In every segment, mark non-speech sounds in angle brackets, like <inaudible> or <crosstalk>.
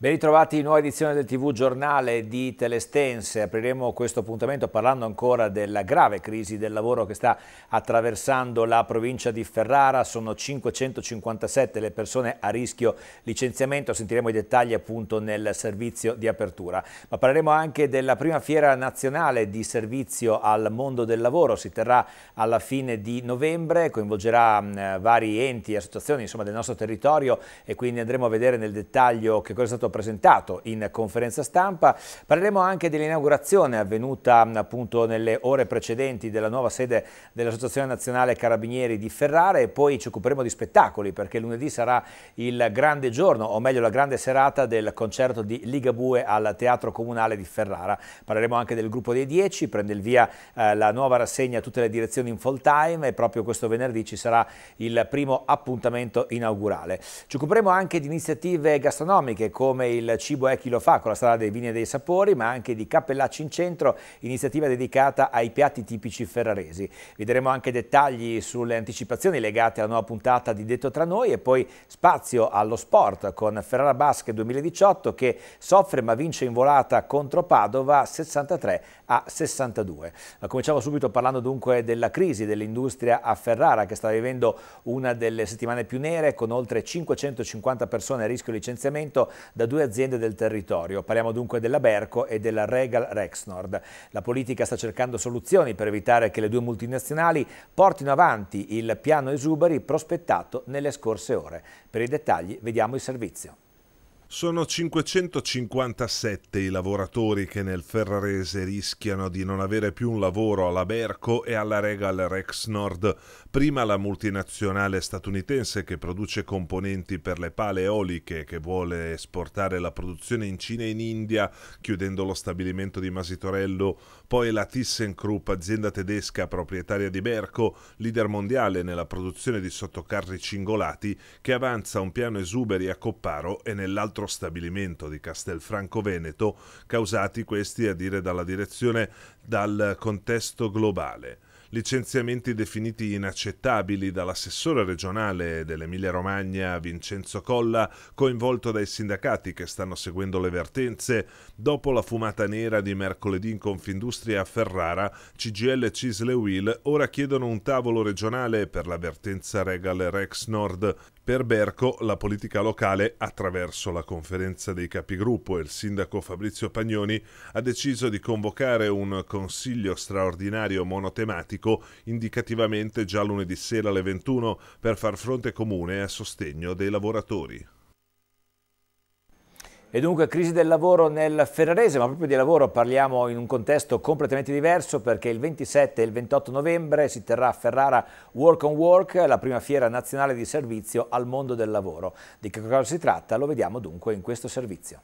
Ben ritrovati in nuova edizione del TV Giornale di Telestense. Apriremo questo appuntamento parlando ancora della grave crisi del lavoro che sta attraversando la provincia di Ferrara. Sono 557 le persone a rischio licenziamento. Sentiremo i dettagli appunto nel servizio di apertura. Ma parleremo anche della prima fiera nazionale di servizio al mondo del lavoro. Si terrà alla fine di novembre, coinvolgerà mm, vari enti e associazioni insomma, del nostro territorio e quindi andremo a vedere nel dettaglio che cosa è stato presentato in conferenza stampa. Parleremo anche dell'inaugurazione avvenuta appunto nelle ore precedenti della nuova sede dell'Associazione Nazionale Carabinieri di Ferrara e poi ci occuperemo di spettacoli perché lunedì sarà il grande giorno, o meglio la grande serata del concerto di Ligabue al Teatro Comunale di Ferrara. Parleremo anche del gruppo dei 10, prende il via eh, la nuova rassegna a tutte le direzioni in full time e proprio questo venerdì ci sarà il primo appuntamento inaugurale. Ci occuperemo anche di iniziative gastronomiche come come il cibo è chi lo fa con la strada dei vini e dei sapori, ma anche di Cappellacci in centro, iniziativa dedicata ai piatti tipici ferraresi. Vedremo anche dettagli sulle anticipazioni legate alla nuova puntata di Detto tra noi e poi spazio allo sport con Ferrara Basket 2018 che soffre ma vince in volata contro Padova 63 a 62. Ma cominciamo subito parlando dunque della crisi dell'industria a Ferrara che sta vivendo una delle settimane più nere con oltre 550 persone a rischio licenziamento da due aziende del territorio. Parliamo dunque della Berco e della Regal Rexnord. La politica sta cercando soluzioni per evitare che le due multinazionali portino avanti il piano esuberi prospettato nelle scorse ore. Per i dettagli vediamo il servizio. Sono 557 i lavoratori che nel Ferrarese rischiano di non avere più un lavoro alla Berco e alla Regal Rex Nord, prima la multinazionale statunitense che produce componenti per le pale eoliche che vuole esportare la produzione in Cina e in India, chiudendo lo stabilimento di Masitorello, poi la ThyssenKrupp, azienda tedesca proprietaria di Berco, leader mondiale nella produzione di sottocarri cingolati, che avanza un piano esuberi a Copparo e nell'altro altro stabilimento di Castelfranco Veneto, causati questi a dire dalla direzione dal contesto globale licenziamenti definiti inaccettabili dall'assessore regionale dell'Emilia Romagna Vincenzo Colla, coinvolto dai sindacati che stanno seguendo le vertenze. Dopo la fumata nera di mercoledì in Confindustria a Ferrara, CGL Cisle Will ora chiedono un tavolo regionale per la vertenza Regal Rex Nord. Per Berco la politica locale, attraverso la conferenza dei capigruppo e il sindaco Fabrizio Pagnoni, ha deciso di convocare un consiglio straordinario monotematico politico indicativamente già lunedì sera alle 21 per far fronte comune a sostegno dei lavoratori. E dunque crisi del lavoro nel Ferrarese, ma proprio di lavoro parliamo in un contesto completamente diverso perché il 27 e il 28 novembre si terrà a Ferrara Work on Work, la prima fiera nazionale di servizio al mondo del lavoro. Di che cosa si tratta? Lo vediamo dunque in questo servizio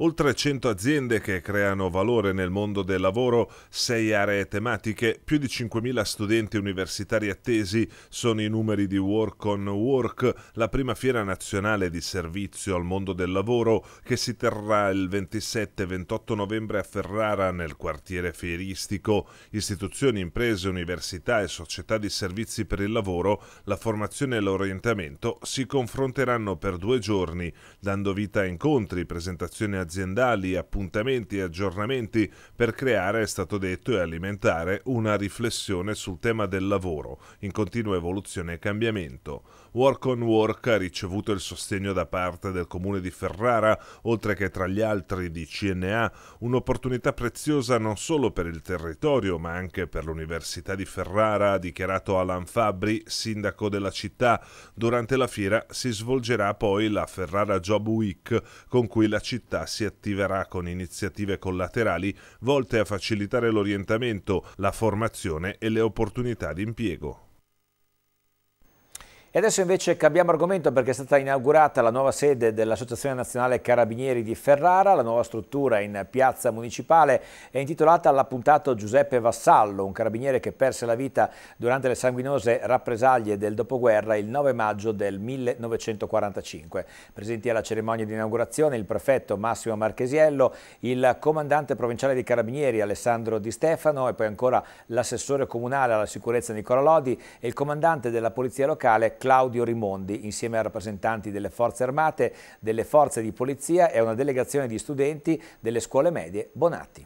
oltre 100 aziende che creano valore nel mondo del lavoro, 6 aree tematiche, più di 5.000 studenti universitari attesi sono i numeri di Work on Work, la prima fiera nazionale di servizio al mondo del lavoro che si terrà il 27-28 novembre a Ferrara nel quartiere fieristico. Istituzioni, imprese, università e società di servizi per il lavoro, la formazione e l'orientamento si confronteranno per due giorni, dando vita a incontri, presentazioni aziendali aziendali, appuntamenti e aggiornamenti per creare, è stato detto, e alimentare una riflessione sul tema del lavoro, in continua evoluzione e cambiamento. Work on Work ha ricevuto il sostegno da parte del comune di Ferrara, oltre che tra gli altri di CNA, un'opportunità preziosa non solo per il territorio, ma anche per l'Università di Ferrara, ha dichiarato Alan Fabri, sindaco della città. Durante la fiera si svolgerà poi la Ferrara Job Week, con cui la città si si attiverà con iniziative collaterali volte a facilitare l'orientamento, la formazione e le opportunità di impiego. E adesso invece cambiamo argomento perché è stata inaugurata la nuova sede dell'Associazione Nazionale Carabinieri di Ferrara, la nuova struttura in piazza municipale è intitolata all'appuntato Giuseppe Vassallo, un carabiniere che perse la vita durante le sanguinose rappresaglie del dopoguerra il 9 maggio del 1945. Presenti alla cerimonia di inaugurazione il prefetto Massimo Marchesiello, il comandante provinciale dei Carabinieri Alessandro Di Stefano e poi ancora l'assessore comunale alla sicurezza Nicola Lodi e il comandante della Polizia Locale Claudio Rimondi. Insieme a rappresentanti delle forze armate, delle forze di polizia e una delegazione di studenti delle scuole medie Bonatti.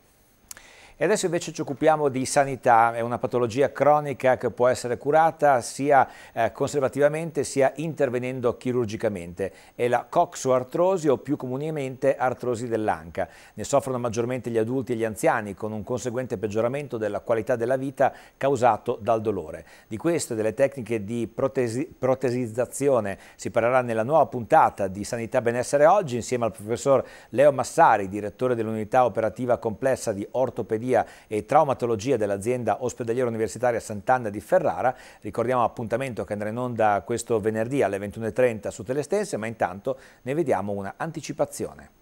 E adesso invece ci occupiamo di sanità, è una patologia cronica che può essere curata sia eh, conservativamente sia intervenendo chirurgicamente. È la coxoartrosi o più comunemente artrosi dell'anca. Ne soffrono maggiormente gli adulti e gli anziani con un conseguente peggioramento della qualità della vita causato dal dolore. Di questo e delle tecniche di protesi protesizzazione si parlerà nella nuova puntata di Sanità Benessere Oggi insieme al professor Leo Massari, direttore dell'unità operativa complessa di ortopedia chirurgia e traumatologia dell'azienda ospedaliera universitaria Sant'Anna di Ferrara. Ricordiamo appuntamento che andrà in onda questo venerdì alle 21.30 su Telestense, ma intanto ne vediamo una anticipazione.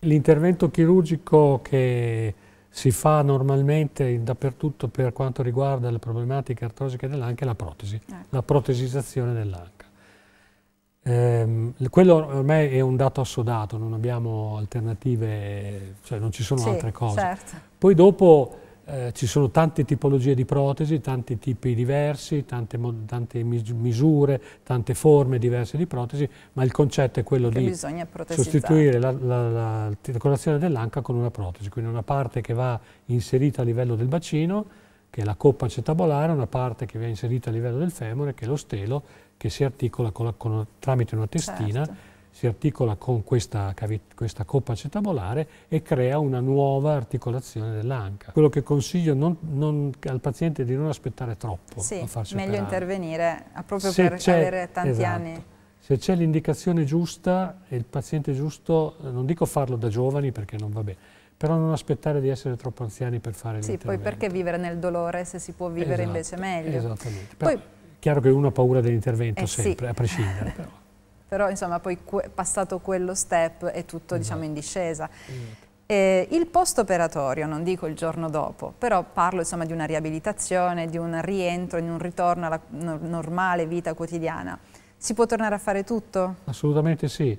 L'intervento chirurgico che si fa normalmente dappertutto per quanto riguarda le problematiche artrosiche dell'anca è la protesi, ecco. la protesizzazione dell'anca. Ehm, quello ormai è un dato assodato, non abbiamo alternative, cioè non ci sono sì, altre cose. Certo. Poi dopo eh, ci sono tante tipologie di protesi, tanti tipi diversi, tante, tante mis misure, tante forme diverse di protesi, ma il concetto è quello che di sostituire la, la, dell'anca con una protesi, quindi una parte che va inserita a livello del bacino, che è la coppa cetabolare, una parte che viene inserita a livello del femore, che è lo stelo, che si articola con la, con, tramite una testina, certo. si articola con questa, questa, coppa cetabolare e crea una nuova articolazione dell'anca. Quello che consiglio non, non, al paziente è di non aspettare troppo sì, a farsi meglio operare. intervenire proprio Se per avere tanti esatto. anni se c'è l'indicazione giusta e il paziente giusto, non dico farlo da giovani perché non va bene, però non aspettare di essere troppo anziani per fare sì, l'intervento. Sì, poi perché vivere nel dolore se si può vivere esatto, invece meglio. Esattamente. Poi, Chiaro che uno ha paura dell'intervento eh, sempre, sì. a prescindere <laughs> però. però. insomma poi passato quello step è tutto esatto. diciamo in discesa. Esatto. Eh, il post operatorio, non dico il giorno dopo, però parlo insomma di una riabilitazione, di un rientro, di un ritorno alla no normale vita quotidiana. Si può tornare a fare tutto? Assolutamente sì,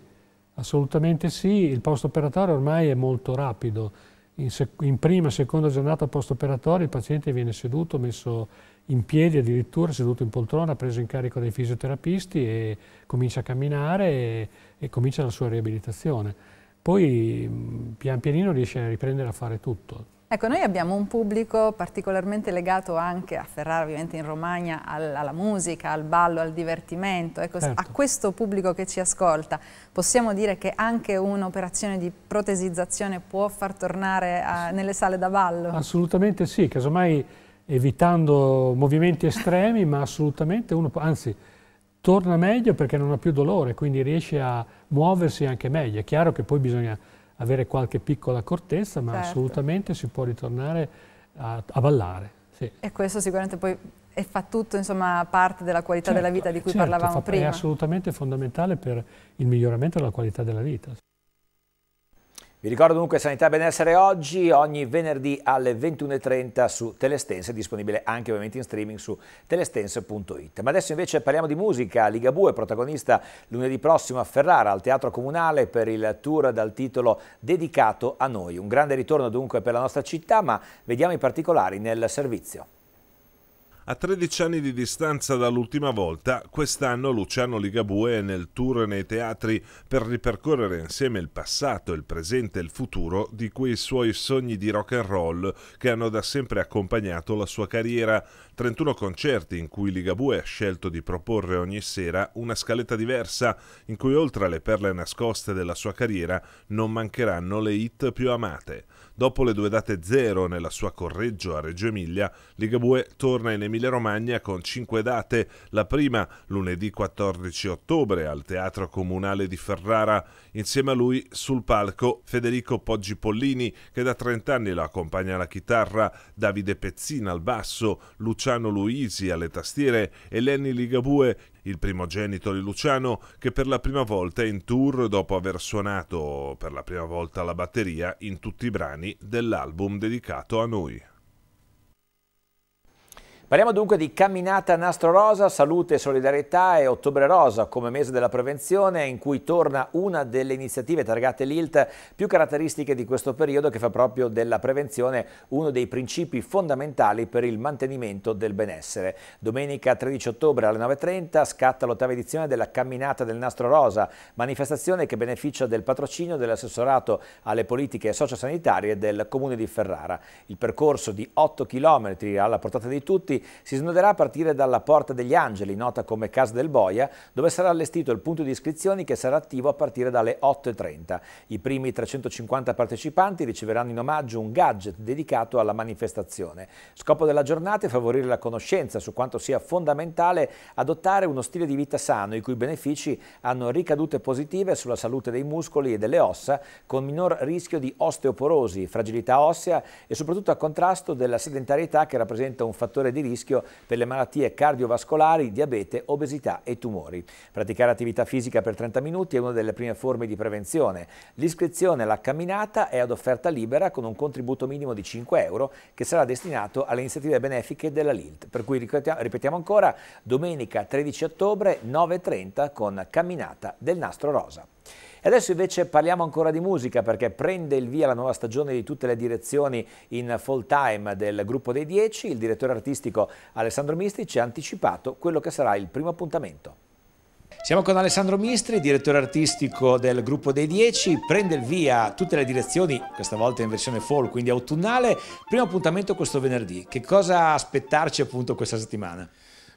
assolutamente sì. Il post operatorio ormai è molto rapido. In, in prima seconda giornata post operatorio il paziente viene seduto, messo in piedi addirittura, seduto in poltrona, preso in carico dai fisioterapisti e comincia a camminare e, e comincia la sua riabilitazione. Poi mm, pian pianino riesce a riprendere a fare tutto. Ecco, noi abbiamo un pubblico particolarmente legato anche a Ferrara, ovviamente in Romagna, alla musica, al ballo, al divertimento. Ecco, certo. A questo pubblico che ci ascolta possiamo dire che anche un'operazione di protesizzazione può far tornare a, nelle sale da ballo? Assolutamente sì, casomai evitando movimenti estremi, ma assolutamente uno, anzi, torna meglio perché non ha più dolore, quindi riesce a muoversi anche meglio. È chiaro che poi bisogna avere qualche piccola accortezza, ma certo. assolutamente si può ritornare a, a ballare. Sì. E questo sicuramente poi fa tutto insomma, parte della qualità certo, della vita di cui certo, parlavamo fa, prima. È assolutamente fondamentale per il miglioramento della qualità della vita. Vi ricordo dunque Sanità e Benessere oggi, ogni venerdì alle 21.30 su Telestense, disponibile anche ovviamente in streaming su telestense.it. Ma adesso invece parliamo di musica, Ligabue è protagonista lunedì prossimo a Ferrara al Teatro Comunale per il tour dal titolo Dedicato a noi. Un grande ritorno dunque per la nostra città, ma vediamo i particolari nel servizio. A 13 anni di distanza dall'ultima volta, quest'anno Luciano Ligabue è nel tour nei teatri per ripercorrere insieme il passato, il presente e il futuro di quei suoi sogni di rock and roll che hanno da sempre accompagnato la sua carriera. 31 concerti in cui Ligabue ha scelto di proporre ogni sera una scaletta diversa, in cui oltre alle perle nascoste della sua carriera non mancheranno le hit più amate. Dopo le due date zero nella sua Correggio a Reggio Emilia, Ligabue torna in Emilia Romagna con cinque date, la prima lunedì 14 ottobre al Teatro Comunale di Ferrara, insieme a lui sul palco Federico Poggi Pollini che da 30 anni lo accompagna alla chitarra, Davide Pezzina al basso, Luciano Luisi alle tastiere e Lenny Ligabue il primogenito di Luciano che per la prima volta è in tour dopo aver suonato per la prima volta la batteria in tutti i brani dell'album dedicato a noi. Parliamo dunque di Camminata Nastro Rosa, Salute, Solidarietà e Ottobre Rosa come mese della prevenzione in cui torna una delle iniziative targate l'ILT più caratteristiche di questo periodo che fa proprio della prevenzione uno dei principi fondamentali per il mantenimento del benessere. Domenica 13 ottobre alle 9.30 scatta l'ottava edizione della Camminata del Nastro Rosa, manifestazione che beneficia del patrocinio dell'assessorato alle politiche sociosanitarie del Comune di Ferrara. Il percorso di 8 km alla portata di tutti si snoderà a partire dalla Porta degli Angeli, nota come Casa del Boia, dove sarà allestito il punto di iscrizioni che sarà attivo a partire dalle 8.30. I primi 350 partecipanti riceveranno in omaggio un gadget dedicato alla manifestazione. Scopo della giornata è favorire la conoscenza su quanto sia fondamentale adottare uno stile di vita sano, i cui benefici hanno ricadute positive sulla salute dei muscoli e delle ossa, con minor rischio di osteoporosi, fragilità ossea e soprattutto a contrasto della sedentarietà che rappresenta un fattore di rischio per le malattie cardiovascolari, diabete, obesità e tumori. Praticare attività fisica per 30 minuti è una delle prime forme di prevenzione. L'iscrizione alla camminata è ad offerta libera con un contributo minimo di 5 euro che sarà destinato alle iniziative benefiche della LILT. Per cui ripetiamo ancora, domenica 13 ottobre 9.30 con Camminata del Nastro Rosa. E adesso invece parliamo ancora di musica perché prende il via la nuova stagione di tutte le direzioni in full time del gruppo dei 10. Il direttore artistico Alessandro Mistri ci ha anticipato quello che sarà il primo appuntamento. Siamo con Alessandro Mistri, direttore artistico del gruppo dei 10, prende il via tutte le direzioni, questa volta in versione fall, quindi autunnale. Primo appuntamento questo venerdì. Che cosa aspettarci appunto questa settimana?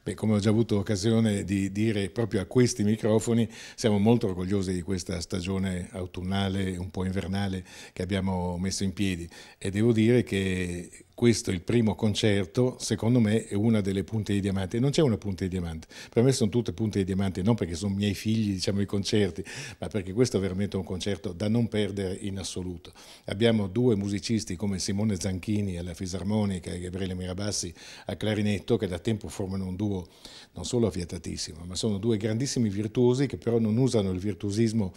Beh, come ho già avuto occasione di dire proprio a questi microfoni, siamo molto orgogliosi di questa stagione autunnale, un po' invernale che abbiamo messo in piedi e devo dire che questo è il primo concerto, secondo me è una delle punte di diamante. Non c'è una punta di diamante, per me sono tutte punte di diamante, non perché sono miei figli, diciamo, i concerti, ma perché questo è veramente un concerto da non perdere in assoluto. Abbiamo due musicisti come Simone Zanchini alla fisarmonica e Gabriele Mirabassi a clarinetto che da tempo formano un duo non solo affiatatissimo, ma sono due grandissimi virtuosi che però non usano il virtuosismo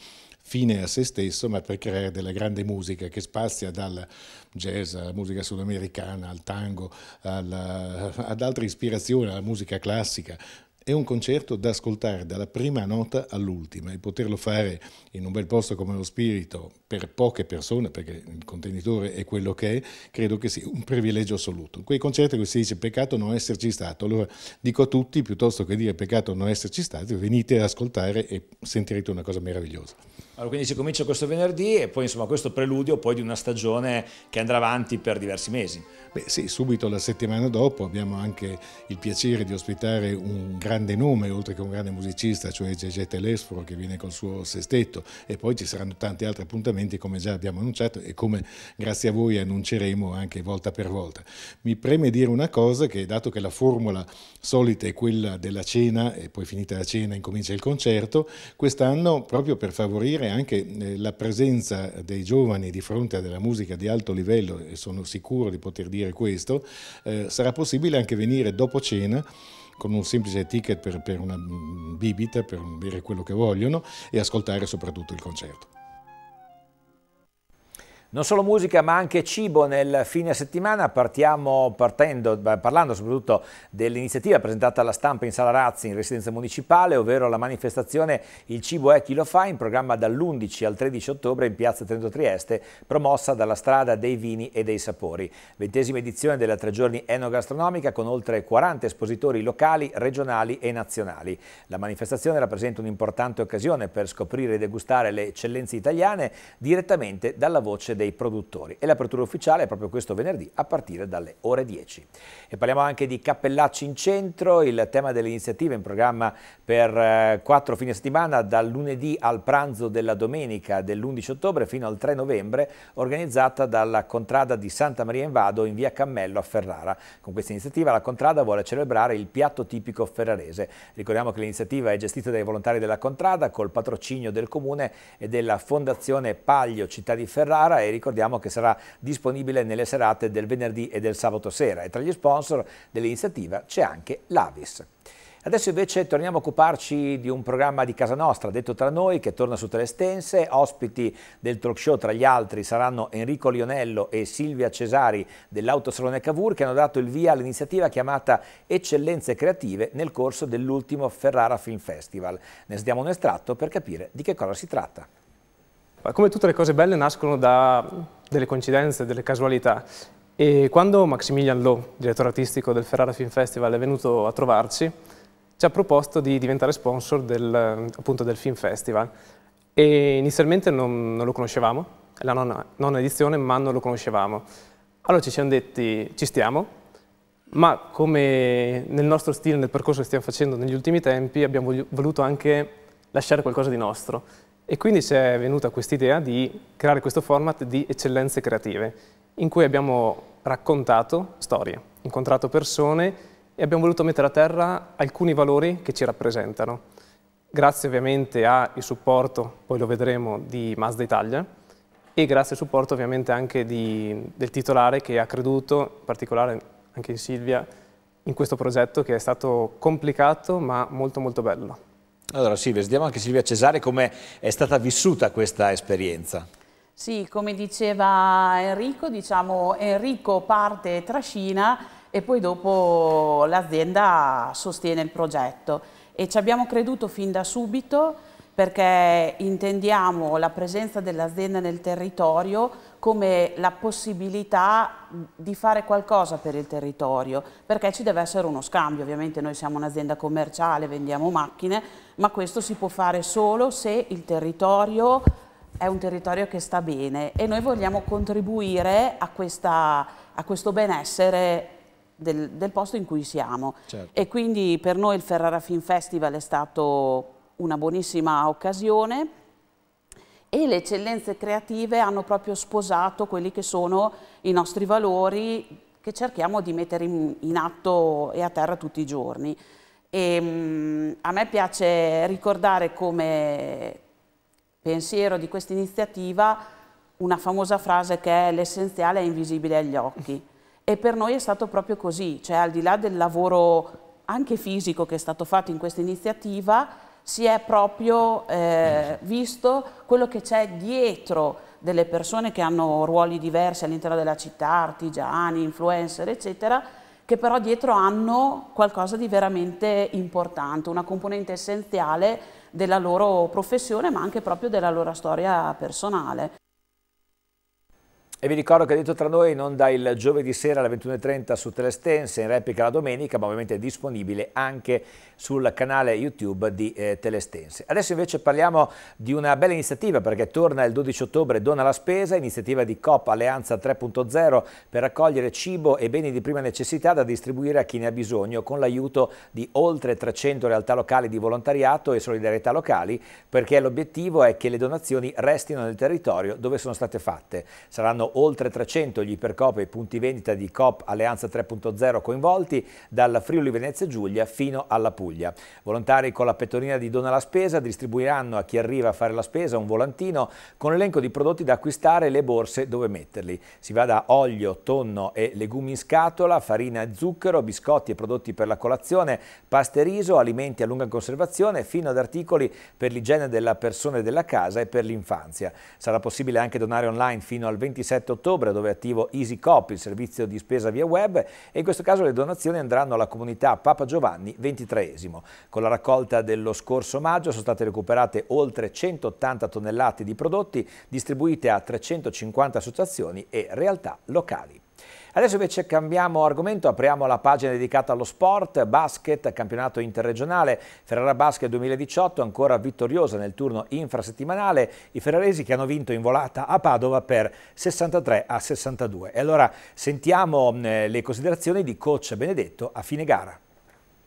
fine a se stesso, ma per creare della grande musica che spazia dal jazz alla musica sudamericana, al tango, alla, eh, ad altre ispirazioni, alla musica classica. È un concerto da ascoltare dalla prima nota all'ultima e poterlo fare in un bel posto come lo Spirito per poche persone, perché il contenitore è quello che è, credo che sia un privilegio assoluto. In quei concerti che si dice peccato non esserci stato, allora dico a tutti, piuttosto che dire peccato non esserci stato, venite ad ascoltare e sentirete una cosa meravigliosa. Allora, quindi si comincia questo venerdì e poi insomma questo preludio poi di una stagione che andrà avanti per diversi mesi. Beh sì, subito la settimana dopo abbiamo anche il piacere di ospitare un grande nome, oltre che un grande musicista, cioè Gegè Telesforo che viene col suo sestetto e poi ci saranno tanti altri appuntamenti come già abbiamo annunciato e come grazie a voi annunceremo anche volta per volta. Mi preme dire una cosa che dato che la formula solita è quella della cena e poi finita la cena incomincia il concerto, quest'anno proprio per favorire anche eh, la presenza dei giovani di fronte a della musica di alto livello, e sono sicuro di poter dire questo, eh, sarà possibile anche venire dopo cena con un semplice ticket per, per una mm, bibita, per bere quello che vogliono e ascoltare soprattutto il concerto. Non solo musica ma anche cibo nel fine settimana, partiamo partendo, parlando soprattutto dell'iniziativa presentata alla stampa in Sala Razzi in residenza municipale, ovvero la manifestazione Il cibo è chi lo fa in programma dall'11 al 13 ottobre in piazza Trento Trieste, promossa dalla strada dei vini e dei sapori. Ventesima edizione della tre giorni enogastronomica con oltre 40 espositori locali, regionali e nazionali. La manifestazione rappresenta un'importante occasione per scoprire e degustare le eccellenze italiane direttamente dalla voce dei produttori e l'apertura ufficiale è proprio questo venerdì a partire dalle ore 10. E parliamo anche di Cappellacci in centro, il tema delle iniziative in programma per eh, quattro fine settimana dal lunedì al pranzo della domenica dell'11 ottobre fino al 3 novembre organizzata dalla Contrada di Santa Maria in Vado in via Cammello a Ferrara. Con questa iniziativa la Contrada vuole celebrare il piatto tipico ferrarese. Ricordiamo che l'iniziativa è gestita dai volontari della Contrada col patrocinio del Comune e della Fondazione Paglio Città di Ferrara e ricordiamo che sarà disponibile nelle serate del venerdì e del sabato sera e tra gli sponsor dell'iniziativa c'è anche l'Avis. Adesso invece torniamo a occuparci di un programma di casa nostra, detto tra noi, che torna su Telestense. Ospiti del talk show, tra gli altri, saranno Enrico Lionello e Silvia Cesari dell'Autosalone Cavour, che hanno dato il via all'iniziativa chiamata Eccellenze Creative nel corso dell'ultimo Ferrara Film Festival. Ne sdiamo un estratto per capire di che cosa si tratta. Ma come tutte le cose belle nascono da delle coincidenze, delle casualità. E quando Maximilian Lowe, direttore artistico del Ferrara Film Festival, è venuto a trovarci, ci ha proposto di diventare sponsor del, appunto, del Film Festival. E inizialmente non, non lo conoscevamo, è la nona, nona, edizione, ma non lo conoscevamo. Allora ci siamo detti, ci stiamo, ma come nel nostro stile, nel percorso che stiamo facendo negli ultimi tempi, abbiamo voluto anche lasciare qualcosa di nostro. E quindi si è venuta quest'idea di creare questo format di eccellenze creative, in cui abbiamo raccontato storie, incontrato persone e abbiamo voluto mettere a terra alcuni valori che ci rappresentano. Grazie ovviamente al supporto, poi lo vedremo, di Mazda Italia e grazie al supporto ovviamente anche di, del titolare che ha creduto, in particolare anche in Silvia, in questo progetto che è stato complicato ma molto molto bello. Allora Silvia, sentiamo anche Silvia Cesare come è stata vissuta questa esperienza. Sì, come diceva Enrico, diciamo Enrico parte e trascina e poi dopo l'azienda sostiene il progetto e ci abbiamo creduto fin da subito perché intendiamo la presenza dell'azienda nel territorio come la possibilità di fare qualcosa per il territorio, perché ci deve essere uno scambio, ovviamente noi siamo un'azienda commerciale, vendiamo macchine, ma questo si può fare solo se il territorio è un territorio che sta bene e noi vogliamo contribuire a, questa, a questo benessere del, del, posto in cui siamo. Certo. E quindi per noi il Ferrara Film Festival è stato una buonissima occasione e le eccellenze creative hanno proprio sposato quelli che sono i nostri valori che cerchiamo di mettere in, in atto e a terra tutti i giorni. E, ehm, mh, a me piace ricordare come pensiero di questa iniziativa una famosa frase che è l'essenziale è invisibile agli occhi e per noi è stato proprio così, cioè al di là del lavoro anche fisico che è stato fatto in questa iniziativa, si è proprio eh, visto quello che c'è dietro delle persone che hanno ruoli diversi all'interno della città, artigiani, influencer, eccetera, che però dietro hanno qualcosa di veramente importante, una componente essenziale della loro professione, ma anche proprio della loro storia personale. E vi ricordo che è detto tra noi non onda il giovedì sera alle 21.30 su Telestense, in replica la domenica, ma ovviamente è disponibile anche sul canale YouTube di eh, Telestense. Adesso invece parliamo di una bella iniziativa perché torna il 12 ottobre Dona la Spesa, iniziativa di COP Alleanza 3.0 per raccogliere cibo e beni di prima necessità da distribuire a chi ne ha bisogno con l'aiuto di oltre 300 realtà locali di volontariato e solidarietà locali perché l'obiettivo è che le donazioni restino nel territorio dove sono state fatte. Saranno oltre 300 gli ipercoop e i punti vendita di COP Alleanza 3.0 coinvolti dal Friuli Venezia Giulia fino alla Puglia. Volontari con la pettorina di Dona la Spesa distribuiranno a chi arriva a fare la spesa un volantino con l'elenco di prodotti da acquistare e le borse dove metterli. Si va da olio, tonno e legumi in scatola, farina e zucchero, biscotti e prodotti per la colazione, paste e riso, alimenti a lunga conservazione fino ad articoli per l'igiene della persona e della casa e per l'infanzia. Sarà possibile anche donare online fino al 27 7 ottobre dove è attivo EasyCop, il servizio di spesa via web e in questo caso le donazioni andranno alla comunità Papa Giovanni XXIII. Con la raccolta dello scorso maggio sono state recuperate oltre 180 tonnellate di prodotti distribuite a 350 associazioni e realtà locali. Adesso invece cambiamo argomento, apriamo la pagina dedicata allo sport, basket, campionato interregionale, Ferrara Basket 2018 ancora vittoriosa nel turno infrasettimanale, i ferraresi che hanno vinto in volata a Padova per 63 a 62. E allora sentiamo eh, le considerazioni di coach Benedetto a fine gara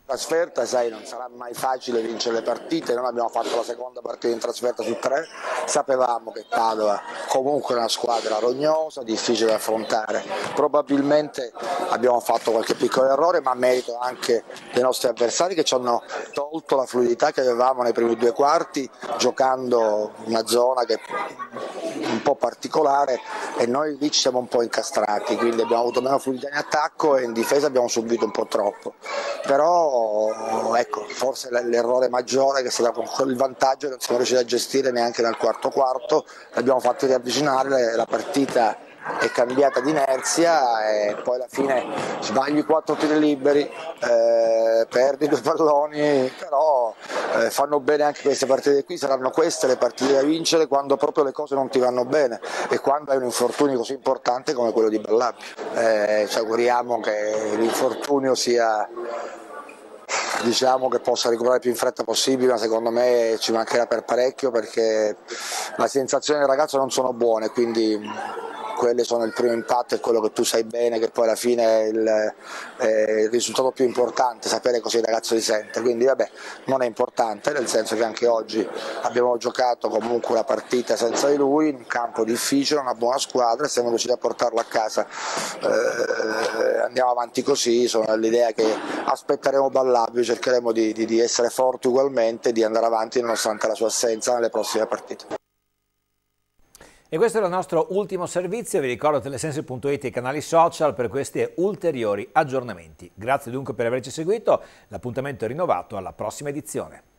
trasferta, sai, non sarà mai facile vincere le partite, noi abbiamo fatto la seconda partita in trasferta su tre, sapevamo che Padova comunque è una squadra rognosa, difficile da affrontare, probabilmente abbiamo fatto qualche piccolo errore, ma merito anche dei nostri avversari che ci hanno tolto la fluidità che avevamo nei primi due quarti, giocando una zona che po' particolare e noi lì ci siamo un po' incastrati, quindi abbiamo avuto meno fluidità in attacco e in difesa abbiamo subito un po' troppo. Però ecco, forse l'errore maggiore che è stato il vantaggio che non siamo riusciti a gestire neanche nel quarto quarto, l'abbiamo fatto riavvicinare la partita è cambiata d'inerzia e poi alla fine sbagli quattro tiri liberi, eh, perdi due palloni, però eh, fanno bene anche queste partite qui, saranno queste le partite da vincere quando proprio le cose non ti vanno bene e quando hai un infortunio così importante come quello di Bellabio. Eh, ci auguriamo che l'infortunio sia diciamo che possa recuperare più in fretta possibile, ma secondo me ci mancherà per parecchio perché la sensazione del ragazzo non sono buone, quindi quelle sono il primo impatto, e quello che tu sai bene, che poi alla fine è il, è il risultato più importante, sapere cosa il ragazzo si sente. Quindi vabbè, non è importante, nel senso che anche oggi abbiamo giocato comunque una partita senza di lui, in un campo difficile, una buona squadra, siamo riusciti a portarlo a casa. Eh, andiamo avanti così, sono dell'idea che aspetteremo Ballabio, cercheremo di, di, di essere forti ugualmente e di andare avanti nonostante la sua assenza nelle prossime partite. E questo era il nostro ultimo servizio, vi ricordo telesense.it e i canali social per questi ulteriori aggiornamenti. Grazie dunque per averci seguito, l'appuntamento è rinnovato alla prossima edizione.